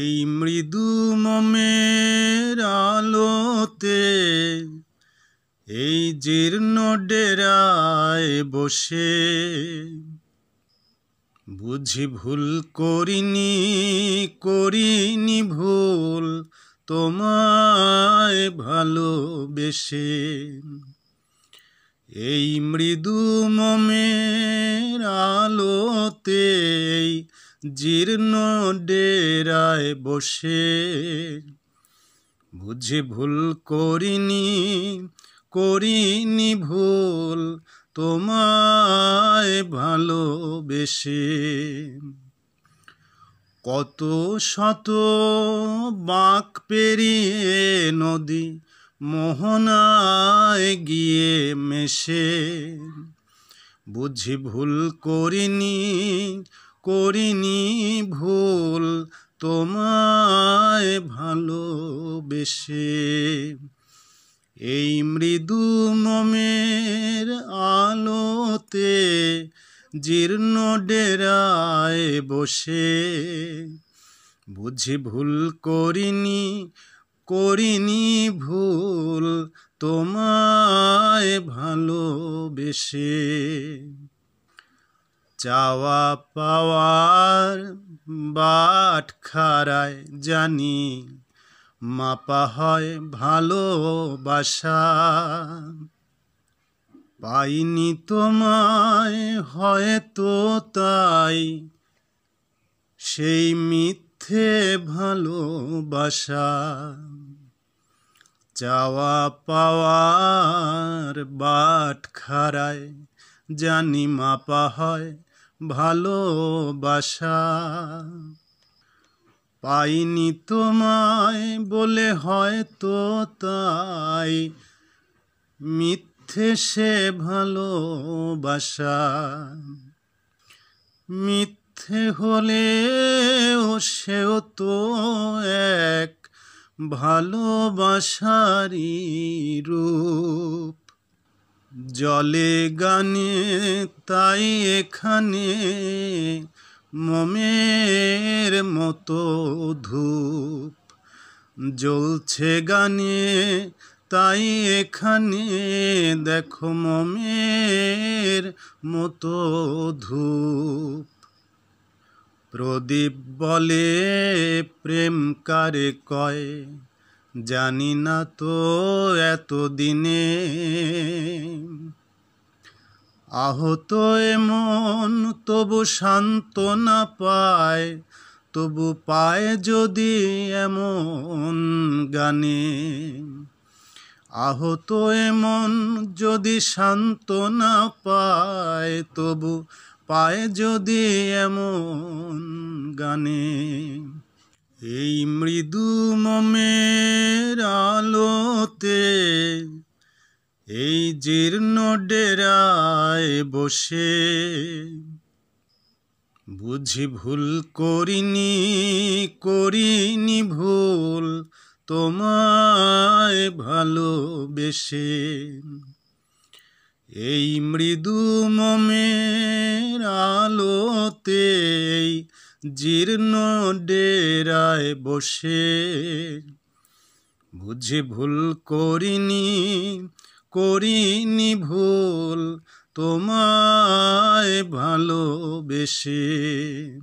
এই মৃদু মমের আলোতে এই জীর্ণ ডেরায় বসে বুঝি ভুল করিনি করিনি ভুল তোমায় ভালোবেসে এই মৃদু মমের আলোতে জীর্ণ ডেরায় বসে বুঝি ভুল করিনি করিনি ভুল তোমায় ভালোবেসে কত শত বাঁক পেরিয়ে নদী মোহনায় গিয়ে মেশে বুঝি ভুল করিনি করিনি ভুল তোমায় ভালোবেসে এই মৃদু মমের আলোতে জীর্ণ ডেরায় বসে বুঝি ভুল করিনি করিনি ভুল তোমায় ভালোবেসে চাওয়া পাওয়ার বাটখারায় জানি মাপা হয় ভালোবাসা পাইনি তোমায় হয়তো তাই সেই মিথ্যে ভালোবাসা চাওয়া পাওয়ার বাটখারায় জানি মাপা হয় ভালোবাসা পাইনি তোমায় বলে হয়তো তাই মিথ্যে সে ভালোবাসা মিথ্যে হলে ও সেও তো এক ভালোবাসারই রূপ জলে গানে তাই এখানে মমের মতো ধূপ জ্বলছে গানে তাই এখানে দেখো মমের মতো ধূপ প্রদীপ বলে প্রেম কারে কয় জানি না তো এতদিনে আহত এমন তবু না পায় তবু পায় যদি এমন গানে আহত এমন যদি সান্ত্বনা পায় তবু পায় যদি এমন গানে এই মৃদু মমের আলোতে এই জীর্ণ ডেরায় বসে বুঝি ভুল করিনি করিনি ভুল তোমায় ভালোবেসে এই মৃদু মমের আলোতে জীর্ণ ডেরায় বসে বুঝি ভুল করিনি করিনি ভুল তোমায় ভালোবেসে